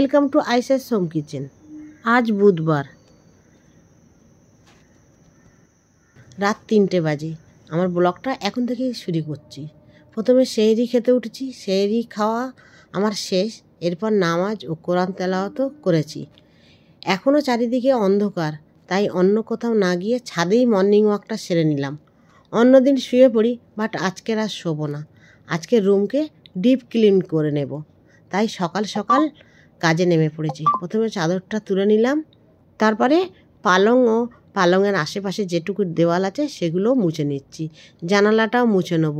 welcome to আইসাস home kitchen আজ বুধবার রাত তিনটে বাজে আমার ব্লগটা এখন থেকে শুরু করছি প্রথমে সেহেরি খেতে উঠেছি সেহেরি খাওয়া আমার শেষ এরপর নামাজ ও কোরআন তেলাওয়াত করেছি এখনও চারিদিকে অন্ধকার তাই অন্য কোথাও না গিয়ে ছাদেই মর্নিং ওয়াকটা সেরে নিলাম অন্যদিন শুয়ে পড়ি বাট আজকের আর শোবো না আজকে রুমকে ডিপ ক্লিন করে নেব তাই সকাল সকাল কাজে নেমে পড়েছি প্রথমে চাদরটা তুলে নিলাম তারপরে পালং ও পালংয়ের আশেপাশে যেটুকু দেওয়াল আছে সেগুলো মুছে নিচ্ছি জানালাটাও মুছে নেব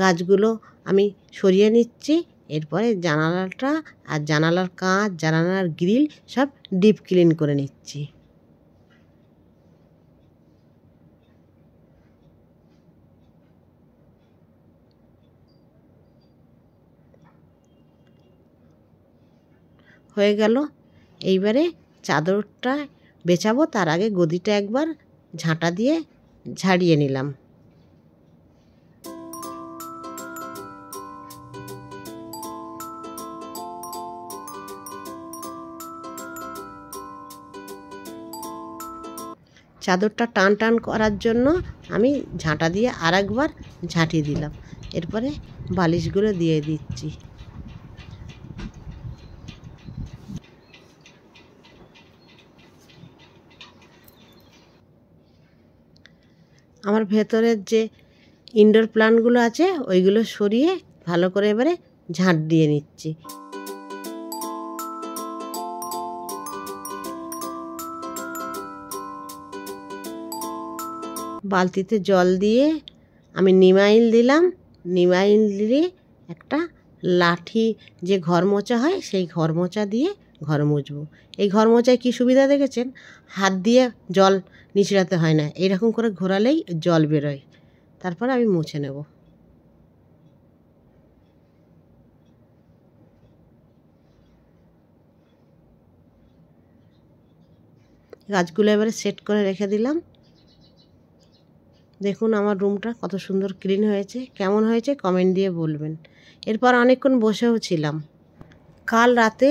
গাছগুলো আমি সরিয়ে নিচ্ছি এরপরে জানালাটা আর জানালার কাঁচ জানালার গ্রিল সব ডিপ ক্লিন করে নিচ্ছি হয়ে গেল এইবারে চাদরটা বেছাবো তার আগে গদিটা একবার ঝাঁটা দিয়ে ঝাড়িয়ে নিলাম চাদরটা টান টান করার জন্য আমি ঝাঁটা দিয়ে আর একবার ঝাঁটিয়ে দিলাম এরপরে বালিশগুলো দিয়ে দিচ্ছি আমার ভেতরের যে ইনডোর প্লান্টগুলো আছে ওইগুলো সরিয়ে ভালো করে এবারে ঝাঁট দিয়ে নিচ্ছি বালতিতে জল দিয়ে আমি নিমাইল দিলাম নিমাইল দিয়ে একটা লাঠি যে ঘর মোচা হয় সেই ঘর মোচা দিয়ে ঘর মুছবো এই ঘর মোচায় কী সুবিধা দেখেছেন হাত দিয়ে জল নিচড়াতে হয় না এরকম করে ঘোরালেই জল বেরোয় তারপর আমি মুছে নেব গাছগুলো এবারে সেট করে রেখে দিলাম দেখুন আমার রুমটা কত সুন্দর ক্লিন হয়েছে কেমন হয়েছে কমেন্ট দিয়ে বলবেন এরপর অনেকক্ষণ বসেও ছিলাম কাল রাতে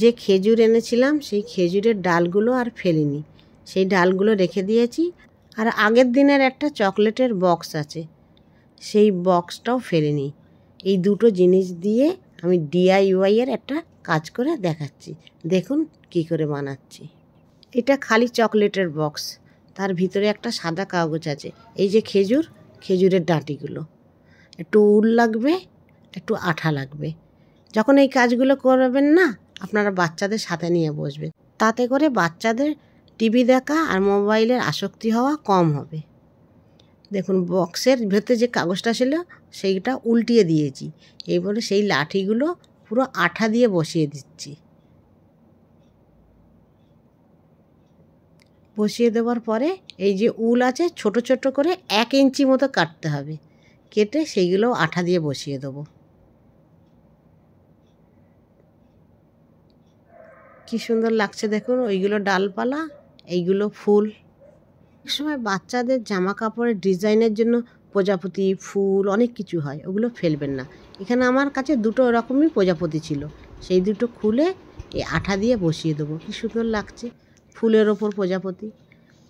যে খেজুর এনেছিলাম সেই খেজুরের ডালগুলো আর ফেলিনি সেই ডালগুলো রেখে দিয়েছি আর আগের দিনের একটা চকলেটের বক্স আছে সেই বক্সটাও ফেলিনি এই দুটো জিনিস দিয়ে আমি ডিআইওয়াইয়ের একটা কাজ করে দেখাচ্ছি দেখুন কি করে বানাচ্ছি এটা খালি চকলেটের বক্স তার ভিতরে একটা সাদা কাগজ আছে এই যে খেজুর খেজুরের ডাঁটিগুলো একটু উল লাগবে একটু আঠা লাগবে যখন এই কাজগুলো করবেন না আপনারা বাচ্চাদের সাথে নিয়ে বসবে তাতে করে বাচ্চাদের টিভি দেখা আর মোবাইলের আসক্তি হওয়া কম হবে দেখুন বক্সের ভেতরে যে কাগজটা ছিল সেইটা উল্টিয়ে দিয়েছি এই বলে সেই লাঠিগুলো পুরো আঠা দিয়ে বসিয়ে দিচ্ছি বসিয়ে দেওয়ার পরে এই যে উল আছে ছোট ছোট করে এক ইঞ্চি মতো কাটতে হবে কেটে সেইগুলো আঠা দিয়ে বসিয়ে দেবো কি সুন্দর লাগছে দেখুন ওইগুলো ডালপালা এইগুলো ফুল এক সময় বাচ্চাদের জামা কাপড়ের ডিজাইনের জন্য প্রজাপতি ফুল অনেক কিছু হয় ওগুলো ফেলবেন না এখানে আমার কাছে দুটো ওরকমই প্রজাপতি ছিল সেই দুটো খুলে এই আঠা দিয়ে বসিয়ে দেবো কী সুন্দর লাগছে ফুলের ওপর প্রজাপতি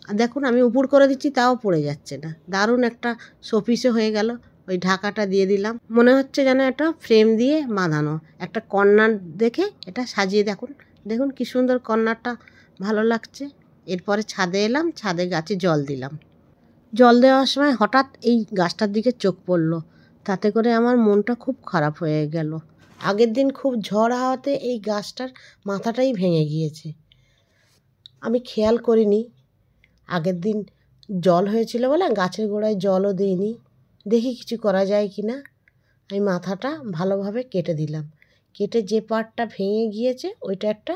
আর দেখুন আমি উপর করে দিচ্ছি তাও পড়ে যাচ্ছে না দারুণ একটা শোপিসে হয়ে গেল ওই ঢাকাটা দিয়ে দিলাম মনে হচ্ছে যেন একটা ফ্রেম দিয়ে বাঁধানো একটা কর্নার দেখে এটা সাজিয়ে দেখুন দেখুন কি সুন্দর কন্যাটা ভালো লাগছে এরপরে ছাদে এলাম ছাদে গাছে জল দিলাম জল দেওয়ার সময় হঠাৎ এই গাছটার দিকে চোখ পড়ল তাতে করে আমার মনটা খুব খারাপ হয়ে গেল আগের দিন খুব ঝড় হাওয়াতে এই গাছটার মাথাটাই ভেঙে গিয়েছে আমি খেয়াল করিনি আগের দিন জল হয়েছিল বলে গাছের গোড়ায় জলও দিইনি দেখি কিছু করা যায় কি না আমি মাথাটা ভালোভাবে কেটে দিলাম কেটে যে পাটটা ভেঙে গিয়েছে ওইটা একটা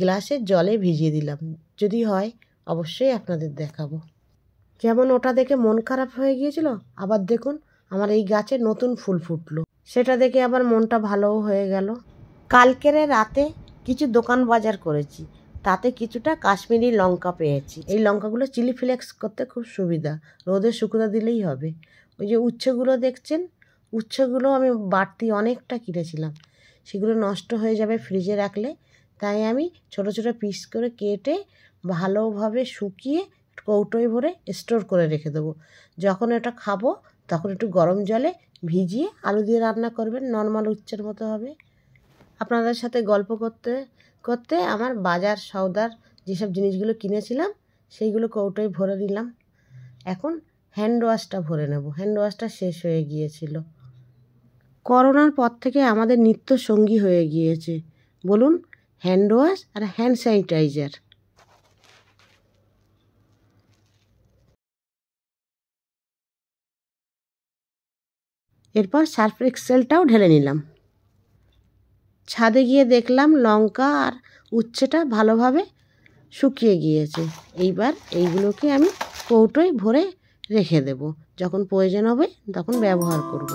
গ্লাসের জলে ভিজিয়ে দিলাম যদি হয় অবশ্যই আপনাদের দেখাবো যেমন ওটা দেখে মন খারাপ হয়ে গিয়েছিল আবার দেখুন আমার এই গাছে নতুন ফুল ফুটলো সেটা দেখে আবার মনটা ভালোও হয়ে গেল কালকের রাতে কিছু দোকান বাজার করেছি তাতে কিছুটা কাশ্মীরি লঙ্কা পেয়েছি এই লঙ্কাগুলো চিলি ফ্লেক্স করতে খুব সুবিধা রোদে শুকনো দিলেই হবে ওই যে উচ্ছেগুলো দেখছেন উচ্ছেগুলো আমি বাড়তি অনেকটা কিনেছিলাম সেগুলো নষ্ট হয়ে যাবে ফ্রিজে রাখলে তাই আমি ছোট ছোট পিস করে কেটে ভালোভাবে শুকিয়ে কৌটোয় ভরে স্টোর করে রেখে দেবো যখন এটা খাবো তখন একটু গরম জলে ভিজিয়ে আলু দিয়ে রান্না করবেন নর্মাল উচ্চের মতো হবে আপনাদের সাথে গল্প করতে করতে আমার বাজার সৌদার যেসব জিনিসগুলো কিনেছিলাম সেইগুলো কৌটোয় ভরে নিলাম এখন হ্যান্ড ওয়াশটা ভরে নেব হ্যান্ড ওয়াশটা শেষ হয়ে গিয়েছিল করোনার পর থেকে আমাদের নিত্য সঙ্গী হয়ে গিয়েছে বলুন হ্যান্ড ওয়াশ আর হ্যান্ড স্যানিটাইজার এরপর সার্ফ এক্সেলটাও ঢেলে নিলাম ছাদে গিয়ে দেখলাম লঙ্কা আর উচ্ছেটা ভালোভাবে শুকিয়ে গিয়েছে এইবার এইগুলোকে আমি কৌটোয় ভরে রেখে দেব যখন প্রয়োজন হবে তখন ব্যবহার করবো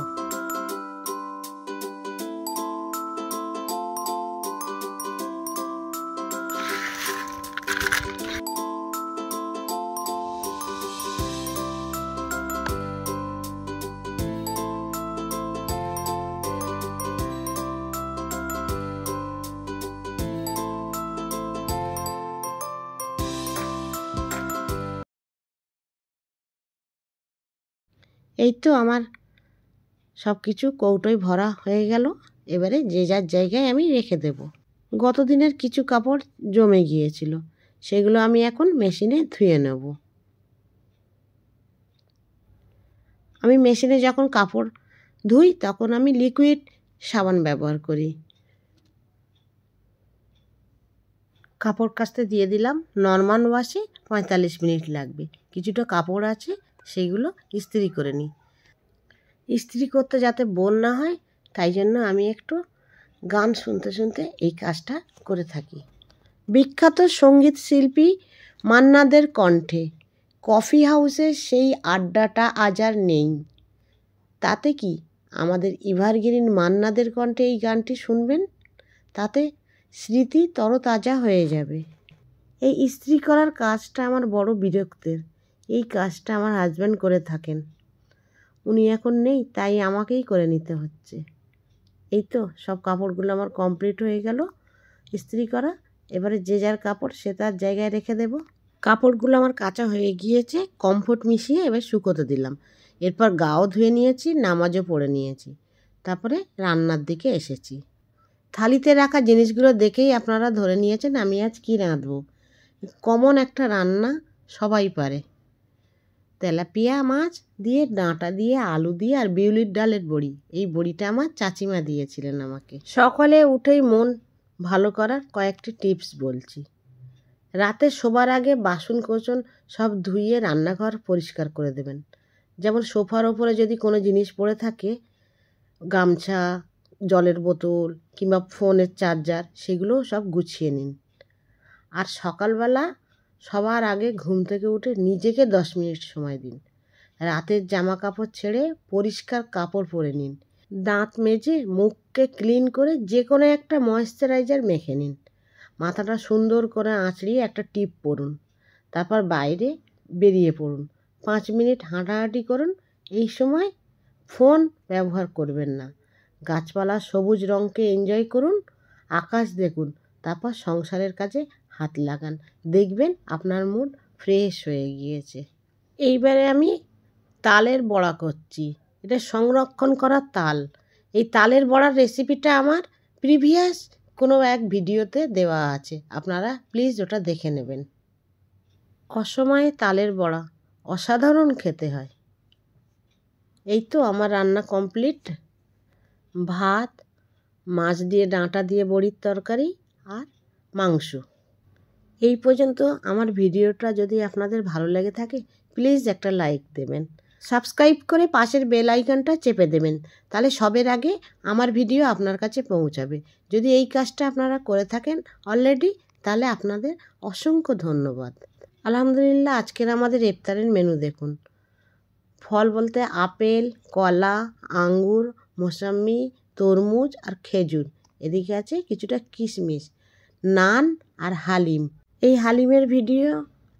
এই তো আমার সব কিছু কৌটোয় ভরা হয়ে গেল এবারে যে যার জায়গায় আমি রেখে দেব গত দিনের কিছু কাপড় জমে গিয়েছিল সেগুলো আমি এখন মেশিনে ধুয়ে নেব আমি মেশিনে যখন কাপড় ধুই তখন আমি লিকুইড সাবান ব্যবহার করি কাপড় কাচতে দিয়ে দিলাম নর্মাল ওয়াশে পঁয়তাল্লিশ মিনিট লাগবে কিছুটা কাপড় আছে সেইগুলো ইস্ত্রি করে নিই ইস্ত্রি করতে যাতে বোন না হয় তাই জন্য আমি একটু গান শুনতে শুনতে এই কাজটা করে থাকি বিখ্যাত সঙ্গীত শিল্পী মান্নাদের কণ্ঠে কফি হাউসে সেই আড্ডাটা আজ আর নেই তাতে কি আমাদের ইভারগ্রিন মান্নাদের কণ্ঠে এই গানটি শুনবেন তাতে স্মৃতি তরতাজা হয়ে যাবে এই ইস্ত্রি করার কাজটা আমার বড় বিরক্তের এই কাজটা আমার হাজব্যান্ড করে থাকেন উনি এখন নেই তাই আমাকেই করে নিতে হচ্ছে এই তো সব কাপড়গুলো আমার কমপ্লিট হয়ে গেল ইস্ত্রি করা এবারে যে যার কাপড় সে তার জায়গায় রেখে দেব কাপড়গুলো আমার কাঁচা হয়ে গিয়েছে কমফোর্ট মিশিয়ে এবার শুকোতে দিলাম এরপর গাও ধুয়ে নিয়েছি নামাজও পড়ে নিয়েছি তারপরে রান্নার দিকে এসেছি থালিতে রাখা জিনিসগুলো দেখেই আপনারা ধরে নিয়েছেন আমি আজ কী রাঁধব কমন একটা রান্না সবাই পারে তেলাপিয়া মাছ দিয়ে ডাঁটা দিয়ে আলু দিয়ে আর বিউলির ডালের বড়ি এই বড়িটা আমার চাচিমা দিয়েছিলেন আমাকে সকালে উঠেই মন ভালো করার কয়েকটি টিপস বলছি রাতে শোবার আগে বাসন কোচন সব ধুইয়ে রান্নাঘর পরিষ্কার করে দেবেন যেমন সোফার ওপরে যদি কোনো জিনিস পড়ে থাকে গামছা জলের বোতল কিংবা ফোনের চার্জার সেগুলো সব গুছিয়ে নিন আর সকালবেলা সবার আগে ঘুম থেকে উঠে নিজেকে দশ মিনিট সময় দিন রাতের জামা কাপড় ছেড়ে পরিষ্কার কাপড় পরে নিন দাঁত মেজে মুখকে ক্লিন করে যে কোনো একটা ময়েশ্চারাইজার মেখে নিন মাথাটা সুন্দর করে আঁচড়িয়ে একটা টিপ পরুন তারপর বাইরে বেরিয়ে পড়ুন পাঁচ মিনিট হাঁটাহাঁটি করুন এই সময় ফোন ব্যবহার করবেন না গাছপালা সবুজ রঙকে এনজয় করুন আকাশ দেখুন তারপর সংসারের কাজে হাত লাগান দেখবেন আপনার মুড ফ্রেশ হয়ে গিয়েছে এইবারে আমি তালের বড়া করছি এটা সংরক্ষণ করা তাল এই তালের বড়ার রেসিপিটা আমার প্রিভিয়াস কোনো এক ভিডিওতে দেওয়া আছে আপনারা প্লিজ ওটা দেখে নেবেন অসময়ে তালের বড়া অসাধারণ খেতে হয় এই তো আমার রান্না কমপ্লিট ভাত মাছ দিয়ে ডাঁটা দিয়ে বড়ির তরকারি আর মাংস এই পর্যন্ত আমার ভিডিওটা যদি আপনাদের ভালো লেগে থাকে প্লিজ একটা লাইক দেবেন সাবস্ক্রাইব করে পাশের বেল আইকনটা চেপে দেবেন তাহলে সবের আগে আমার ভিডিও আপনার কাছে পৌঁছাবে যদি এই কাজটা আপনারা করে থাকেন অলরেডি তাহলে আপনাদের অসংখ্য ধন্যবাদ আলহামদুলিল্লাহ আজকের আমাদের ইফতারের মেনু দেখুন ফল বলতে আপেল কলা আঙ্গুর মোসাম্মি তরমুজ আর খেজুর এদিকে আছে কিছুটা কিশমিশ নান আর হালিম এই হালিমের ভিডিও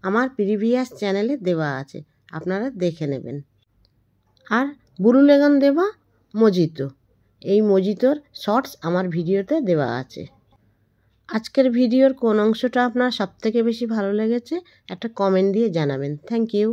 আমার প্রিভিয়াস চ্যানেলে দেওয়া আছে আপনারা দেখে নেবেন আর লেগন দেওয়া মজিত এই মজিতর শর্টস আমার ভিডিওতে দেওয়া আছে আজকের ভিডিওর কোন অংশটা আপনার সবথেকে বেশি ভালো লেগেছে একটা কমেন্ট দিয়ে জানাবেন থ্যাংক ইউ